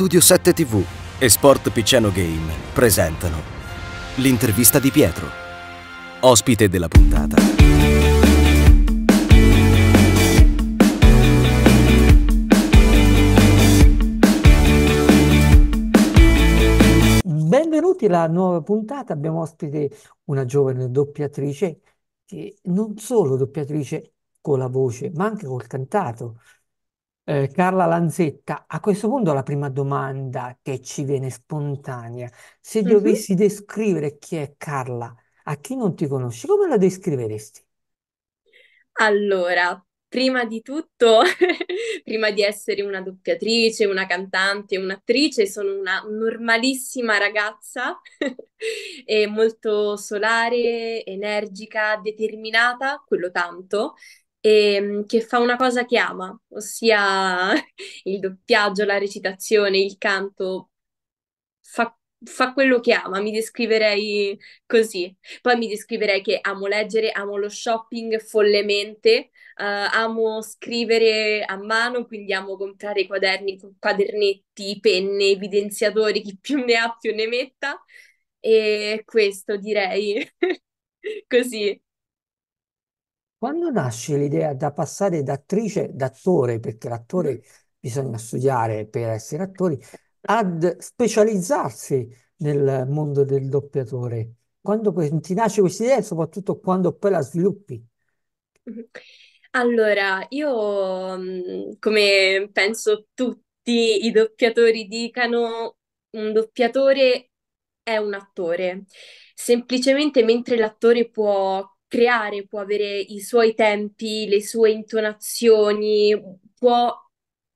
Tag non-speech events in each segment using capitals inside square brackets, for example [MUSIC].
Studio 7 TV e Sport Picciano Game presentano l'intervista di Pietro, ospite della puntata. Benvenuti alla nuova puntata, abbiamo ospite una giovane doppiatrice che non solo doppiatrice con la voce, ma anche col cantato eh, Carla Lanzetta, a questo punto la prima domanda che ci viene spontanea, se Mhm. dovessi descrivere chi è Carla a chi non ti conosce, come la descriveresti? Allora, prima di tutto, [LAUGHS] prima di essere una doppiatrice, una cantante, un'attrice, sono una normalissima ragazza, [LAUGHS] e molto solare, energica, determinata, quello tanto, e, ehm, che fa una cosa che ama, ossia [LAUGHS] il doppiaggio, la recitazione, il canto, fa, fa quello che ama, mi descriverei così. Poi mi descriverei che amo leggere, amo lo shopping follemente, eh, amo scrivere a mano, quindi amo comprare quaderni, quadernetti, penne, evidenziatori, chi più ne ha più ne metta. E questo direi [LAUGHS] così. Quando nasce l'idea da passare da attrice, da attore, perché l'attore mm. bisogna studiare per essere attori, ad specializzarsi nel mondo del doppiatore? Quando ti nasce questa idea, e soprattutto quando poi la sviluppi? Mm-hmm. Allora, io mm, come penso tutti i doppiatori dicano, un doppiatore è un attore. Semplicemente mentre l'attore può creare, può avere i suoi tempi, le sue intonazioni, può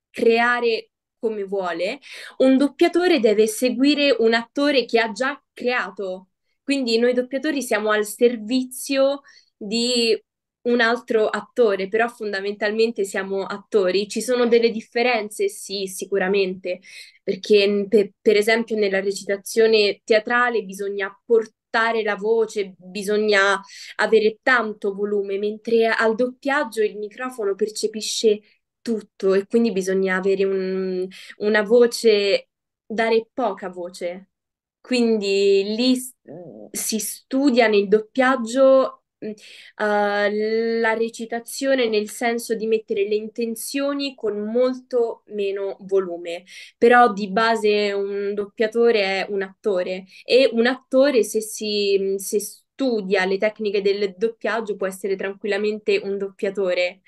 creare come vuole, un doppiatore deve seguire un attore che ha già creato. Quindi noi doppiatori siamo al servizio di un altro attore, però fondamentalmente siamo attori. Ci sono delle differenze? Sì, sicuramente, perché per, esempio nella recitazione teatrale bisogna portare portare la voce bisogna avere tanto volume, mentre al doppiaggio il microfono percepisce tutto e quindi bisogna avere un, una voce, dare poca voce. Quindi lì si studia nel doppiaggio uh, la recitazione nel senso di mettere le intenzioni con molto meno volume, però di base un doppiatore è un attore e un attore se si se studia le tecniche del doppiaggio può essere tranquillamente un doppiatore.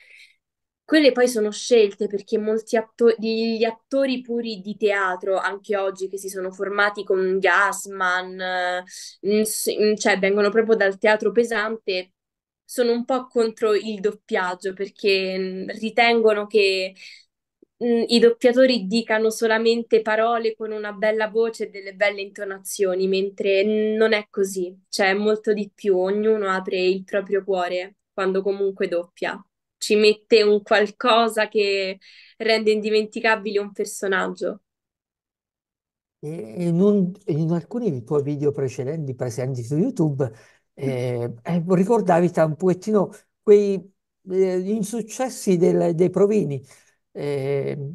Quelle poi sono scelte perché molti attori, gli attori puri di teatro, anche oggi, che si sono formati con Gasman, eh, cioè vengono proprio dal teatro pesante, sono un po' contro il doppiaggio perché mm, ritengono che mm, i doppiatori dicano solamente parole con una bella voce e delle belle intonazioni, mentre non è così, cioè molto di più, ognuno apre il proprio cuore quando comunque doppia ci mette un qualcosa che rende indimenticabile un personaggio. In, un, in alcuni dei tuoi video precedenti presenti su YouTube eh, eh, ricordavi un pochettino quei eh, insuccessi del, dei provini. Eh,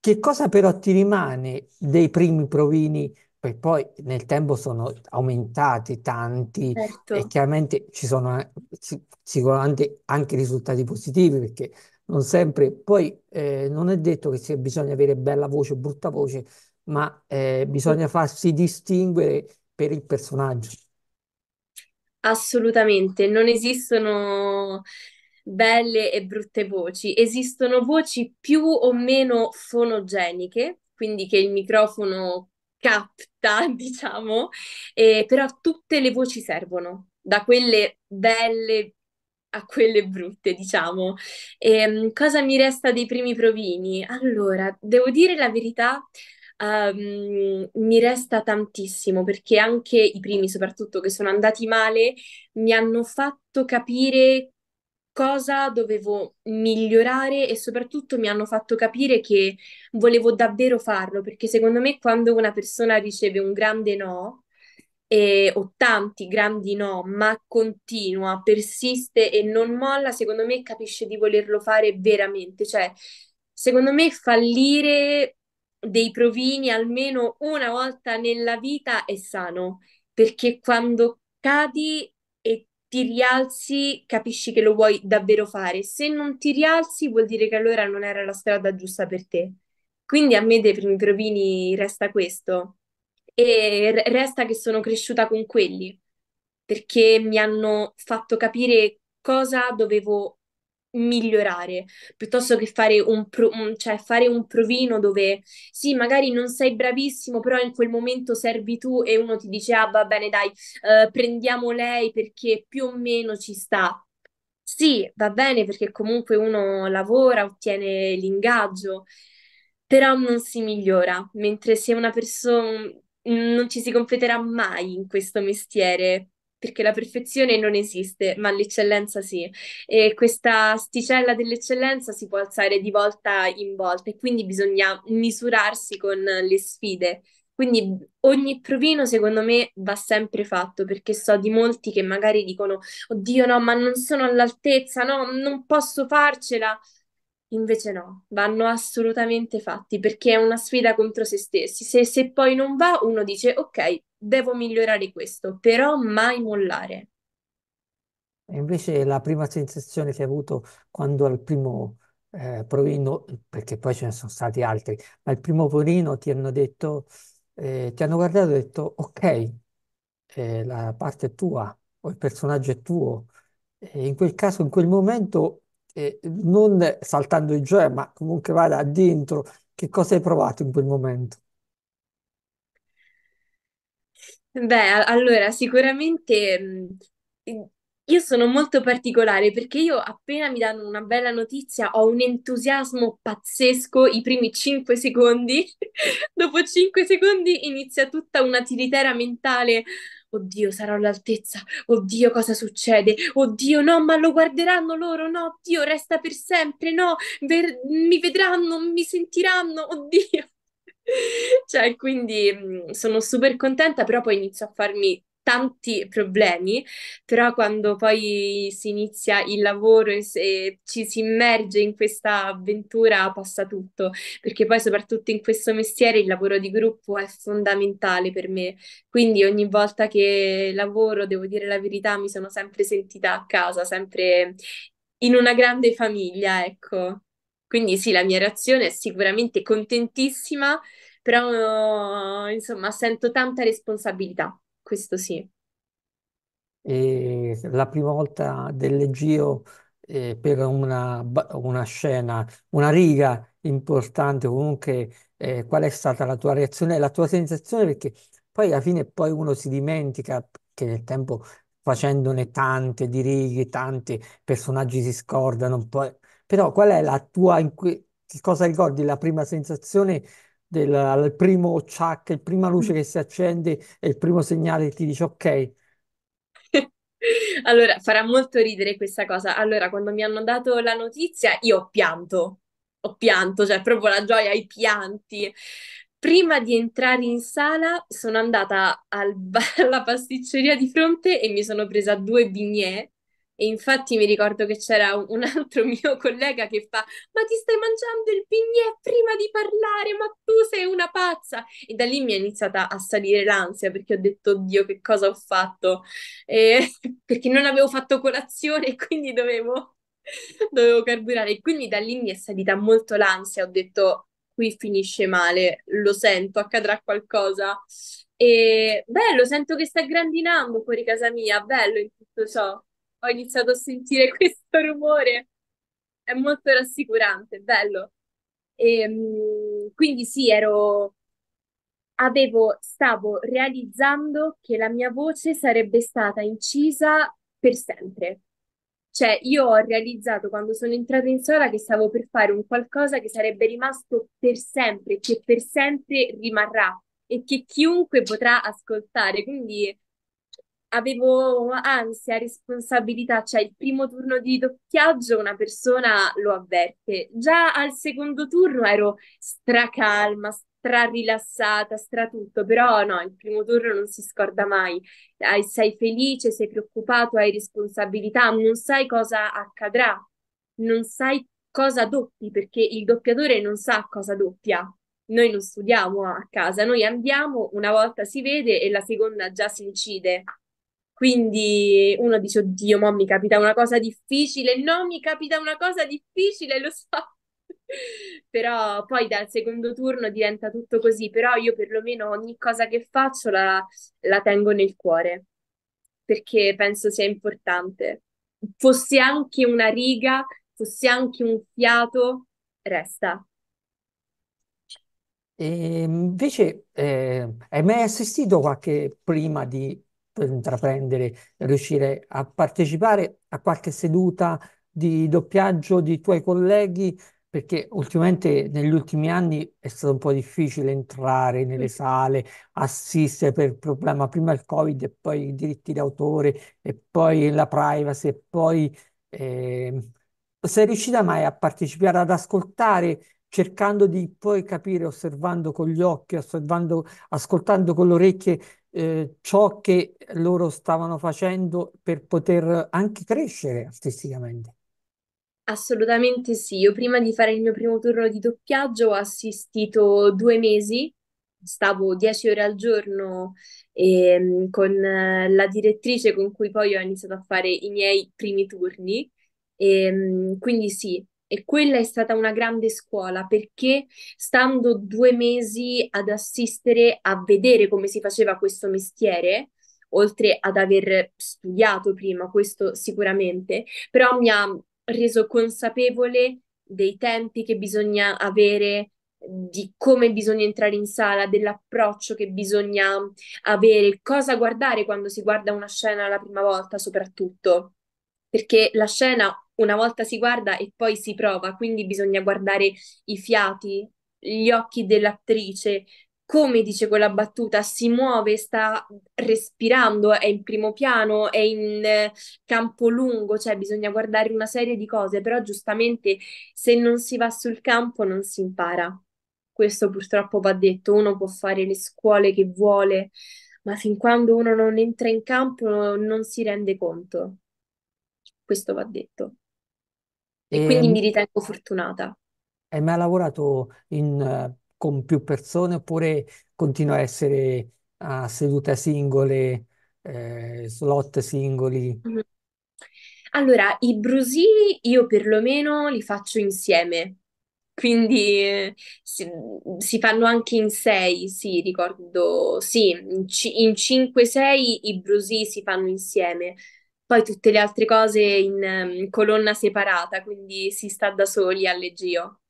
che cosa però ti rimane dei primi provini che poi nel tempo sono aumentati tanti certo. e chiaramente ci sono sicuramente anche risultati positivi perché non sempre, poi eh, non è detto che se bisogna avere bella voce o brutta voce, ma eh, bisogna farsi distinguere per il personaggio. Assolutamente, non esistono belle e brutte voci, esistono voci più o meno fonogeniche, quindi che il microfono capta, [LAUGHS] diciamo, eh, però tutte le voci servono, da quelle belle a quelle brutte, diciamo. E, ehm, cosa mi resta dei primi provini? Allora, devo dire la verità, Um, mi resta tantissimo perché anche i primi, soprattutto che sono andati male, mi hanno fatto capire cosa dovevo migliorare e soprattutto mi hanno fatto capire che volevo davvero farlo, perché secondo me quando una persona riceve un grande no, eh, o tanti grandi no, ma continua, persiste e non molla, secondo me capisce di volerlo fare veramente. Cioè, secondo me fallire dei provini almeno una volta nella vita è sano, perché quando cadi ti rialzi, capisci che lo vuoi davvero fare. Se non ti rialzi, vuol dire che allora non era la strada giusta per te. Quindi a me dei primi provini resta questo e resta che sono cresciuta con quelli perché mi hanno fatto capire cosa dovevo migliorare, piuttosto che fare un, pro, cioè fare un provino dove sì, magari non sei bravissimo, però in quel momento servi tu e uno ti dice ah va bene dai, eh, prendiamo lei perché più o meno ci sta. Sì, va bene perché comunque uno lavora, ottiene l'ingaggio, però non si migliora, mentre se una persona non ci si completerà mai in questo mestiere perché la perfezione non esiste, ma l'eccellenza sì. E questa sticella dell'eccellenza si può alzare di volta in volta e quindi bisogna misurarsi con le sfide. Quindi ogni provino secondo me va sempre fatto perché so di molti che magari dicono oddio no, ma non sono all'altezza, no, non posso farcela. Invece no, vanno assolutamente fatti perché è una sfida contro se stessi. Se, se poi non va, uno dice ok, devo migliorare questo, però mai mollare. E invece la prima sensazione che hai avuto quando al primo eh, provino, perché poi ce ne sono stati altri, ma il primo provino ti hanno detto, eh, ti hanno guardato e detto, ok, eh, la parte è tua o il personaggio è tuo. E in quel caso, in quel momento, eh, non saltando in gioia, ma comunque vada dentro, che cosa hai provato in quel momento? Beh, allora sicuramente mhmm, io sono molto particolare perché io appena mi danno una bella notizia ho un entusiasmo pazzesco i primi 5 secondi, [LAUGHS] dopo 5 secondi inizia tutta una tiritera mentale. Oddio, sarò all'altezza. Oddio, cosa succede? Oddio, no, ma lo guarderanno loro. No, oddio, resta per sempre. No, ver- mi vedranno, mi sentiranno. Oddio. [LAUGHS] Cioè, quindi mhmm, sono super contenta, però poi inizio a farmi tanti problemi, però quando poi si inizia il lavoro e, e ci si immerge in questa avventura passa tutto, perché poi soprattutto in questo mestiere il lavoro di gruppo è fondamentale per me, quindi ogni volta che lavoro, devo dire la verità, mi sono sempre sentita a casa, sempre in una grande famiglia, ecco. Quindi sì, la mia reazione è sicuramente contentissima, però eh, insomma sento tanta responsabilità, questo sì. E la prima volta dell'Egio eh, per una, una, scena, una riga importante comunque, eh, qual è stata la tua reazione, la tua sensazione? Perché poi alla fine poi uno si dimentica che nel tempo facendone tante di righe, tanti personaggi si scordano, poi però qual è la tua, che cosa ricordi, la prima sensazione del al primo ciak, la prima luce che si accende e il primo segnale che ti dice ok? [LAUGHS] Allora, farà molto ridere questa cosa. Allora, quando mi hanno dato la notizia, io ho pianto, ho pianto, cioè proprio la gioia i pianti. Prima di entrare in sala sono andata al [LAUGHS] alla pasticceria di fronte e mi sono presa due bignè e infatti mi ricordo che c'era un altro mio collega che fa: Ma ti stai mangiando il pignè prima di parlare? Ma tu sei una pazza! E da lì mi è iniziata a salire l'ansia perché ho detto: Dio, che cosa ho fatto? Eh, [LAUGHS] perché non avevo fatto colazione e quindi dovevo, [LAUGHS] dovevo carburare. E quindi da lì mi è salita molto l'ansia. Ho detto: Qui finisce male, lo sento, accadrà qualcosa. E bello, sento che sta grandinando fuori casa mia, bello in tutto ciò ho iniziato a sentire [LAUGHS] questo rumore. È molto rassicurante, bello. E, ehm, quindi sì, ero, avevo, stavo realizzando che la mia voce sarebbe stata incisa per sempre. Cioè, io ho realizzato quando sono entrata in sala che stavo per fare un qualcosa che sarebbe rimasto per sempre, che per sempre rimarrà e che chiunque potrà ascoltare. Quindi avevo ansia, responsabilità, cioè il primo turno di doppiaggio una persona lo avverte. Già al secondo turno ero stracalma, strarilassata, stratutto, però no, il primo turno non si scorda mai. Sei felice, sei preoccupato, hai responsabilità, non sai cosa accadrà, non sai cosa doppi perché il doppiatore non sa cosa doppia noi non studiamo a casa, noi andiamo, una volta si vede e la seconda già si incide. Quindi uno dice, oddio, mo mi capita una cosa difficile, no, mi capita una cosa difficile, lo so. [LAUGHS] Però poi dal secondo turno diventa tutto così, però io perlomeno ogni cosa che faccio la, la tengo nel cuore, perché penso sia importante. Fosse anche una riga, fosse anche un fiato, resta. E ehm, invece, eh, hai mai assistito qualche prima di per intraprendere, riuscire a partecipare a qualche seduta di doppiaggio di tuoi colleghi? Perché ultimamente negli ultimi anni è stato un po' difficile entrare nelle sale, assistere per problema, prima il Covid e poi i diritti d'autore e poi la privacy e poi... Eh, sei riuscita mai a partecipare, ad ascoltare, cercando di poi capire, osservando con gli occhi, osservando, ascoltando con le orecchie, eh, ciò che loro stavano facendo per poter anche crescere artisticamente. Assolutamente sì, io prima di fare il mio primo turno di doppiaggio ho assistito due mesi, stavo dieci ore al giorno ehm, con eh, la direttrice con cui poi ho iniziato a fare i miei primi turni, ehm, quindi sì, e quella è stata una grande scuola perché stando due mesi ad assistere, a vedere come si faceva questo mestiere, oltre ad aver studiato prima, questo sicuramente, però mi ha reso consapevole dei tempi che bisogna avere, di come bisogna entrare in sala, dell'approccio che bisogna avere, cosa guardare quando si guarda una scena la prima volta soprattutto, perché la scena una volta si guarda e poi si prova, quindi bisogna guardare i fiati, gli occhi dell'attrice, come dice quella battuta, si muove, sta respirando, è in primo piano, è in eh, campo lungo, cioè bisogna guardare una serie di cose, però giustamente se non si va sul campo non si impara. Questo purtroppo va detto, uno può fare le scuole che vuole, ma fin quando uno non entra in campo non si rende conto. Questo va detto. E quindi mi ritengo fortunata. hai mai lavorato in, con più persone oppure continua a essere a sedute singole, eh, slot singoli? Allora, i brusì io perlomeno li faccio insieme, quindi si, si fanno anche in sei, sì, ricordo, sì, in, ci- in cinque, sei i brusì si fanno insieme. Poi tutte le altre cose in, ehm, colonna separata, quindi si sta da soli all'Egeo.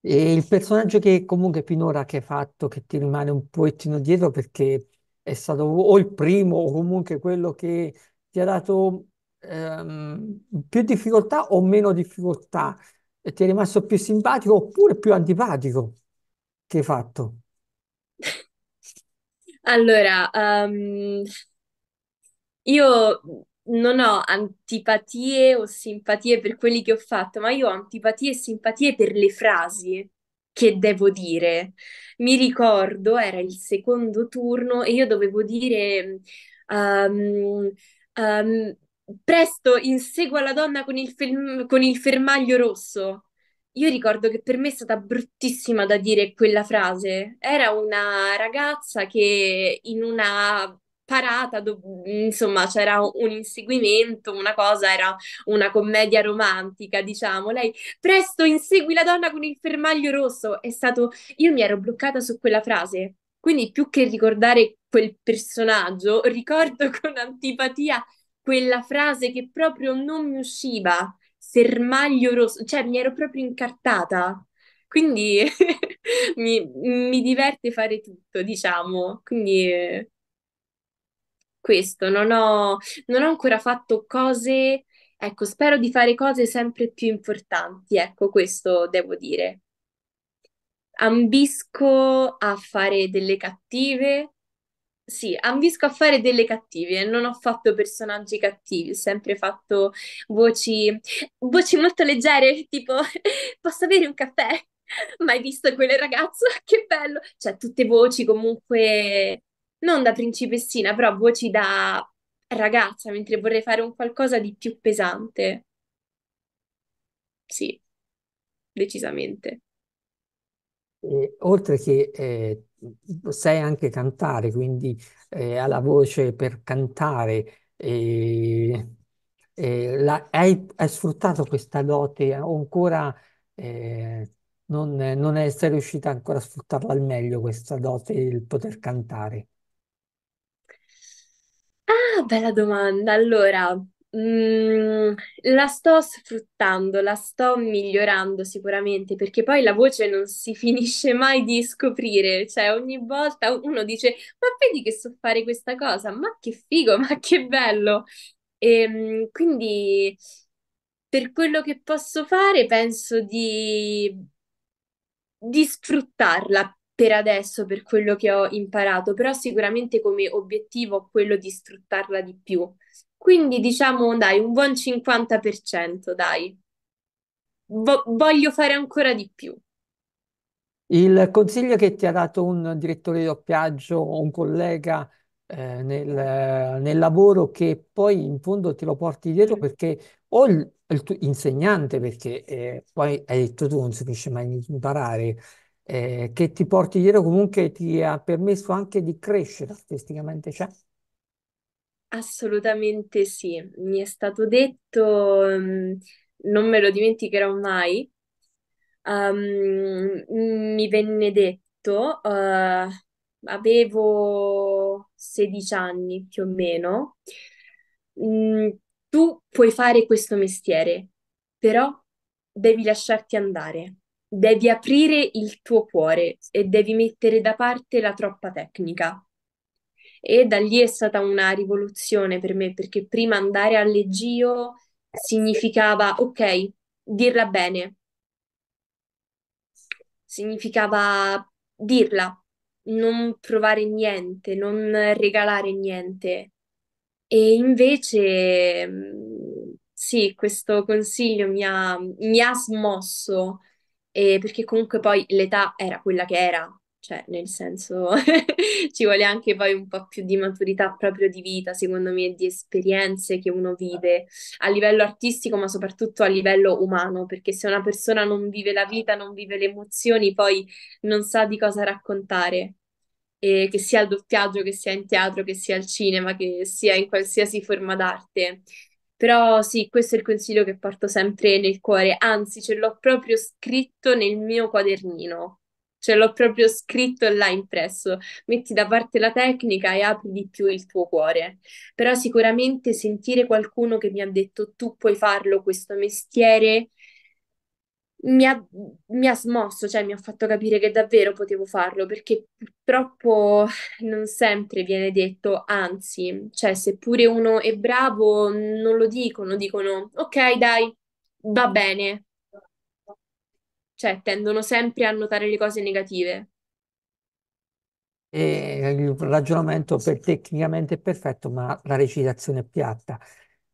E il personaggio che comunque finora che hai fatto, che ti rimane un pochettino dietro perché è stato o il primo o comunque quello che ti ha dato ehm, più difficoltà o meno difficoltà, e ti è rimasto più simpatico oppure più antipatico che hai fatto? [LAUGHS] Allora, ehm, io non ho antipatie o simpatie per quelli che ho fatto, ma io ho antipatie e simpatie per le frasi che devo dire. Mi ricordo, era il secondo turno e io dovevo dire um, um, presto insegua la donna con il, fel- con il fermaglio rosso. Io ricordo che per me è stata bruttissima da dire quella frase. Era una ragazza che in una parata, do- insomma c'era un inseguimento, una cosa, era una commedia romantica, diciamo. Lei, presto, insegui la donna con il fermaglio rosso. È stato, io mi ero bloccata su quella frase. Quindi più che ricordare quel personaggio, ricordo [LAUGHS] con antipatia quella frase che proprio non mi usciva, fermaglio rosso, cioè mi ero proprio incartata. Quindi [LAUGHS] mi, mi diverte fare tutto, diciamo. Quindi questo, non ho, non ho ancora fatto cose, ecco, spero di fare cose sempre più importanti, ecco, questo devo dire. Ambisco a fare delle cattive, sì, ambisco a fare delle cattive, non ho fatto personaggi cattivi, ho sempre fatto voci, voci molto leggere, tipo [LAUGHS] posso avere un caffè? [LAUGHS] Mai visto quel ragazzo? [LAUGHS] Che bello! Cioè, tutte voci comunque non da principessina, però voci da ragazza, mentre vorrei fare un qualcosa di più pesante. Sì, decisamente. E, oltre che eh, sai anche cantare, quindi eh, ha la voce per cantare. eh, eh, la- hai, hai sfruttato questa dote o ancora eh, non, non sei riuscita ancora a sfruttarla al meglio questa dote, il poter cantare? Ah, bella domanda. Allora, mm, la sto sfruttando, la sto migliorando sicuramente, perché poi la voce non si finisce mai di scoprire, cioè ogni volta uno dice, ma vedi che so fare questa cosa, ma che figo, ma che bello. E, mm, quindi, per quello che posso fare, penso di di sfruttarla per adesso, per quello che ho imparato, però sicuramente come obiettivo ho quello di sfruttarla di più. Quindi diciamo, dai, un buon 50%, dai. Vo- voglio fare ancora di più. Il consiglio che ti ha dato un direttore di doppiaggio o un collega eh, nel, nel, lavoro che poi in fondo te lo porti dietro mm. perché o il, il tuo insegnante, perché eh, poi hai detto tu non si finisce mai di imparare, eh, che ti porti dietro comunque ti ha permesso anche di crescere artisticamente, cioè? Assolutamente sì, mi è stato detto, mh, ehm, non me lo dimenticherò mai, um, mi venne detto, uh, avevo 16 anni più o meno, mh, mm, tu puoi fare questo mestiere, però devi lasciarti andare devi aprire il tuo cuore e devi mettere da parte la troppa tecnica. E da lì è stata una rivoluzione per me, perché prima andare a leggio significava, ok, dirla bene, significava dirla, non provare niente, non regalare niente. E invece mm, sì, questo consiglio mi ha, mi ha smosso e perché comunque poi l'età era quella che era, cioè nel senso [LAUGHS] ci vuole anche poi un po' più di maturità proprio di vita, secondo me, di esperienze che uno vive a livello artistico, ma soprattutto a livello umano, perché se una persona non vive la vita, non vive le emozioni, poi non sa di cosa raccontare. E che sia il doppiaggio, che sia in teatro, che sia al cinema, che sia in qualsiasi forma d'arte. Però sì, questo è il consiglio che porto sempre nel cuore, anzi ce l'ho proprio scritto nel mio quadernino, ce l'ho proprio scritto là impresso. Metti da parte la tecnica e apri di più il tuo cuore. Però sicuramente sentire qualcuno che mi ha detto tu puoi farlo questo mestiere mi ha, mi ha, smosso, cioè mi ha fatto capire che davvero potevo farlo, perché purtroppo non sempre viene detto, anzi, cioè seppure uno è bravo, non lo dicono, dicono ok, dai, va bene. Cioè, tendono sempre a notare le cose negative. E il ragionamento per tecnicamente è perfetto, ma la recitazione è piatta.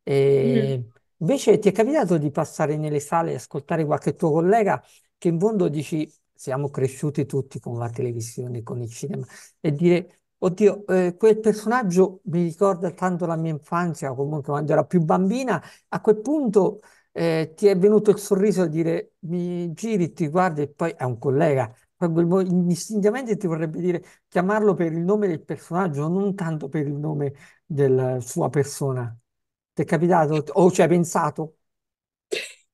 E... Mm. Invece ti è capitato di passare nelle sale e ascoltare qualche tuo collega che in fondo dici siamo cresciuti tutti con la televisione, con il cinema e dire oddio eh, quel personaggio mi ricorda tanto la mia infanzia, o comunque quando ero più bambina, a quel punto eh, ti è venuto il sorriso a dire mi giri, ti guardi e poi è un collega, istintivamente ti vorrebbe dire chiamarlo per il nome del personaggio, non tanto per il nome della sua persona. Ti è capitato o ci hai pensato?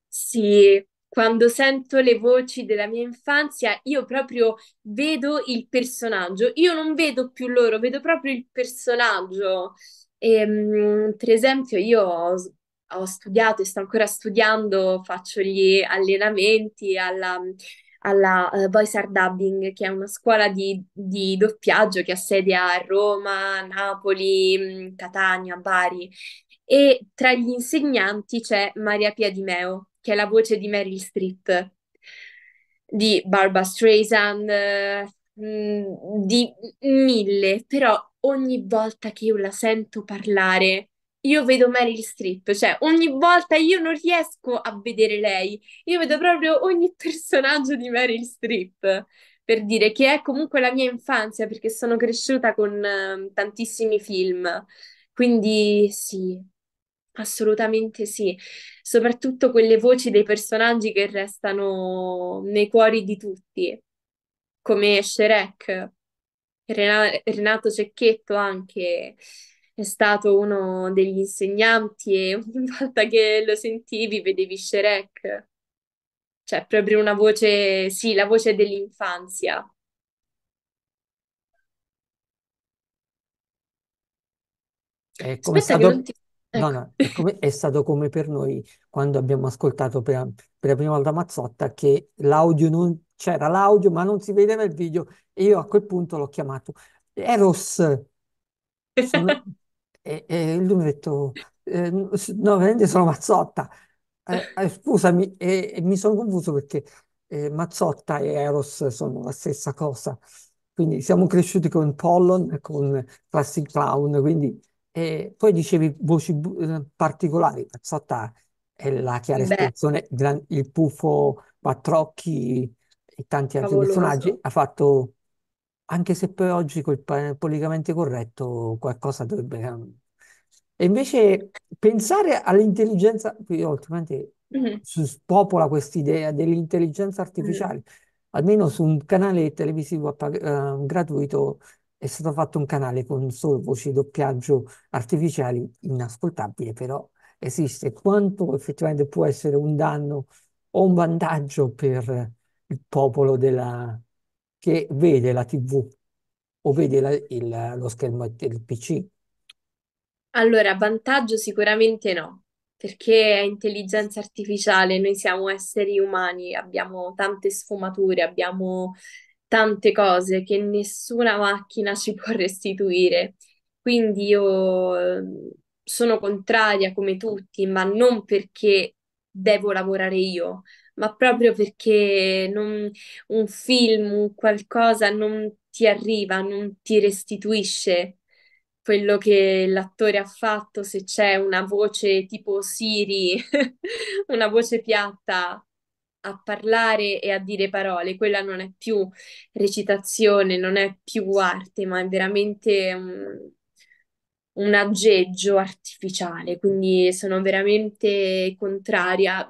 Sì, quando sento le voci della mia infanzia, io proprio vedo il personaggio. Io non vedo più loro, vedo proprio il personaggio. E, ehm, per esempio, io ho, ho, studiato e sto ancora studiando, faccio gli allenamenti alla, alla uh, eh, Art Dubbing, che è una scuola di, di doppiaggio che ha sede a Roma, Napoli, mm, Catania, Bari e tra gli insegnanti c'è Maria Pia Di Meo, che è la voce di Meryl Streep, di Barbara Streisand, eh, mm, di mille, però ogni volta che io la sento parlare, io vedo Meryl Streep, cioè ogni volta io non riesco a vedere lei, io vedo proprio ogni personaggio di Meryl Streep, per dire che è comunque la mia infanzia, perché sono cresciuta con ehm, tantissimi film, quindi sì, Assolutamente sì, soprattutto quelle voci dei personaggi che restano nei cuori di tutti, come Shrek, Renato Cecchetto anche è stato uno degli insegnanti e [LAUGHS] ogni volta che lo sentivi vedevi Shrek, cioè proprio una voce, sì, la voce dell'infanzia. È come è Aspetta che non ti... No, ecco. no, è, come, è stato come per noi quando abbiamo ascoltato per, per la prima volta Mazzotta che l'audio non c'era l'audio, ma non si vedeva il video. E io a quel punto l'ho chiamato Eros. Sono... [LAUGHS] e, e, lui mi ha detto: eh, No, veramente sono Mazzotta. Eh, eh, scusami, mi sono confuso perché eh, Mazzotta e Eros sono la stessa cosa. Quindi siamo cresciuti con Pollon, con Classic Clown, quindi e poi dicevi voci eh, particolari, Pazzotta è la chiara Beh, espressione, il puffo Patrocchi e tanti altri personaggi, ha fatto, anche se poi oggi col politicamente corretto qualcosa dovrebbe E invece pensare all'intelligenza, qui ultimamente mm-hmm. si spopola idea dell'intelligenza mm-hmm. artificiale, almeno su un canale televisivo eh, gratuito è stato fatto un canale con solo voci di doppiaggio artificiali inascoltabile, però esiste. Quanto effettivamente può essere un danno o un vantaggio per il popolo della... che vede la TV o vede la, il, lo schermo del PC? Allora, vantaggio sicuramente no, perché è intelligenza artificiale, noi siamo esseri umani, abbiamo tante sfumature, abbiamo tante cose che nessuna macchina ci può restituire. Quindi io ehm, sono contraria come tutti, ma non perché devo lavorare io, ma proprio perché non, un film, un qualcosa non ti arriva, non ti restituisce quello che l'attore ha fatto, se c'è una voce tipo Siri, [LAUGHS] una voce piatta, a parlare e a dire parole, quella non è più recitazione, non è più arte, ma è veramente un, mm, un aggeggio artificiale, quindi sono veramente contraria.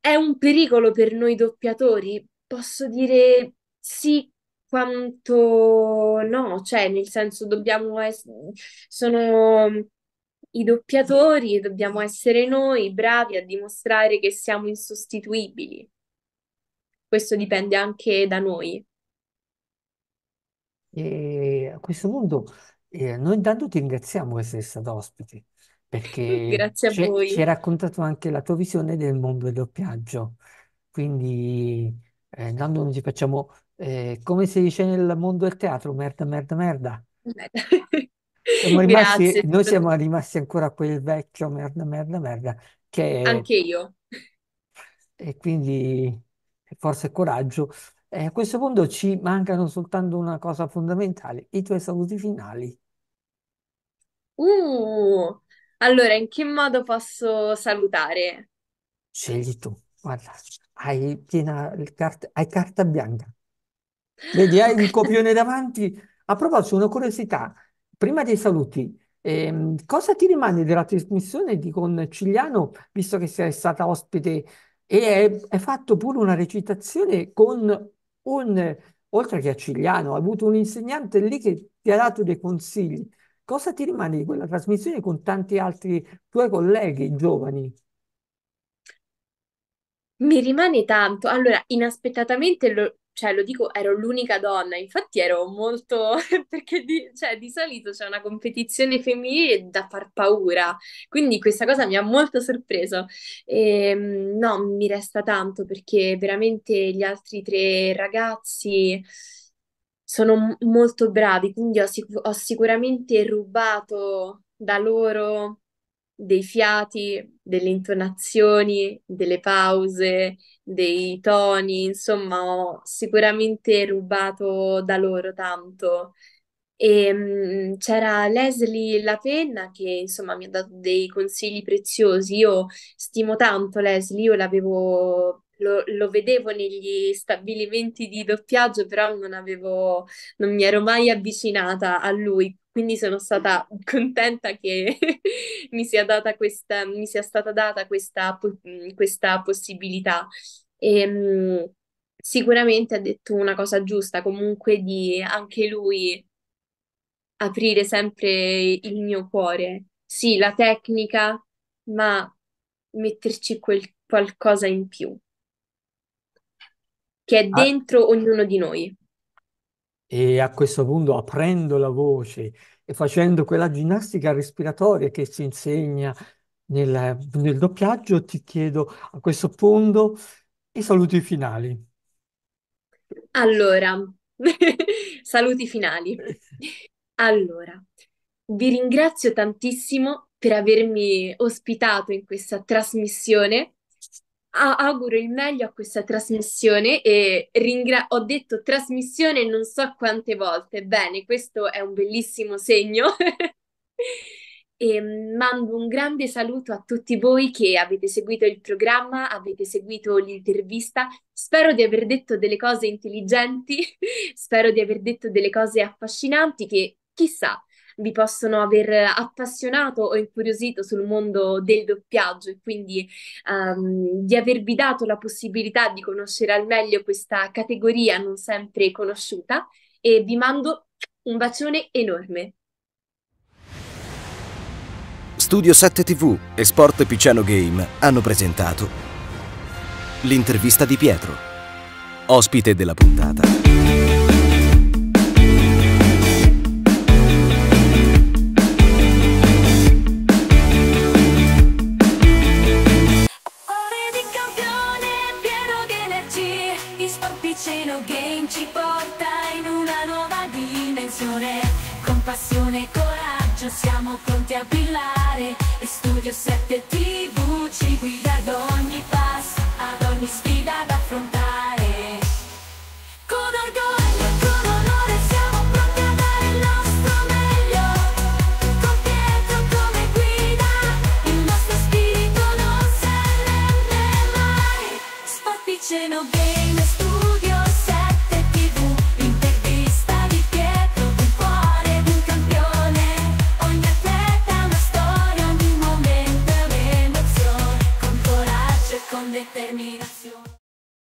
È un pericolo per noi doppiatori, posso dire sì quanto no, cioè nel senso dobbiamo essere, sono i doppiatori dobbiamo essere noi bravi a dimostrare che siamo insostituibili. Questo dipende anche da noi. E a questo punto, eh, noi intanto ti ringraziamo per essere stato ospite, perché [LAUGHS] Grazie a ci voi. ci hai raccontato anche la tua visione del mondo del doppiaggio. Quindi, eh, intanto non ci facciamo, eh, come si dice nel mondo del teatro, merda, merda, merda. [LAUGHS] Siamo rimasti, Grazie. noi siamo rimasti ancora a quel vecchio merda, merda, merda, che Anche io. e quindi forse coraggio. E a questo punto ci mancano soltanto una cosa fondamentale, i tuoi saluti finali. Uh, allora, in che modo posso salutare? Scegli tu, guarda, hai piena il hai carta bianca. Vedi, hai il copione davanti. A proposito, una curiosità, prima dei saluti, ehm, cosa ti rimane della trasmissione di con Cigliano, visto che sei stata ospite e hai fatto pure una recitazione con un, oltre che a Cigliano, hai avuto un insegnante lì che ti ha dato dei consigli. Cosa ti rimane di quella trasmissione con tanti altri tuoi colleghi giovani? Mi rimane tanto. Allora, inaspettatamente lo, cioè lo dico, ero l'unica donna, infatti ero molto, [LAUGHS] perché di, cioè, di solito c'è una competizione femminile da far paura, quindi questa cosa mi ha molto sorpreso. E, ehm, no, mi resta tanto perché veramente gli altri tre ragazzi sono molto bravi, quindi ho, sic- ho sicuramente rubato da loro dei fiati, delle intonazioni, delle pause dei toni, insomma, ho sicuramente rubato da loro tanto. E ehm, c'era Leslie Lapenna che insomma mi ha dato dei consigli preziosi. Io stimo tanto Leslie, io l'avevo, lo, lo vedevo negli stabilimenti di doppiaggio, però non avevo, non mi ero mai avvicinata a lui. Quindi sono stata contenta che [LAUGHS] mi, sia questa, mi, sia stata data questa, questa possibilità. E, ehm, sicuramente ha detto una cosa giusta, comunque di anche lui aprire sempre il mio cuore. Sì, la tecnica, ma metterci quel qualcosa in più che è ah. dentro ah. ognuno di noi. E a questo punto, aprendo la voce e facendo quella ginnastica respiratoria che si insegna nel, nel doppiaggio, ti chiedo a questo punto i saluti finali. Allora, [LAUGHS] saluti finali. Allora, vi ringrazio tantissimo per avermi ospitato in questa trasmissione auguro il meglio a questa trasmissione e ringra- ho detto trasmissione non so quante volte, bene, questo è un bellissimo segno. [LAUGHS] e mando un grande saluto a tutti voi che avete seguito il programma, avete seguito l'intervista. Spero di aver detto delle cose intelligenti, [LAUGHS] spero di aver detto delle cose affascinanti che chissà vi possono aver appassionato o incuriosito sul mondo del doppiaggio e quindi um, di avervi dato la possibilità di conoscere al meglio questa categoria non sempre conosciuta e vi mando un bacione enorme. Studio 7 TV e Sport Picciano Game hanno presentato l'intervista di Pietro, ospite della puntata.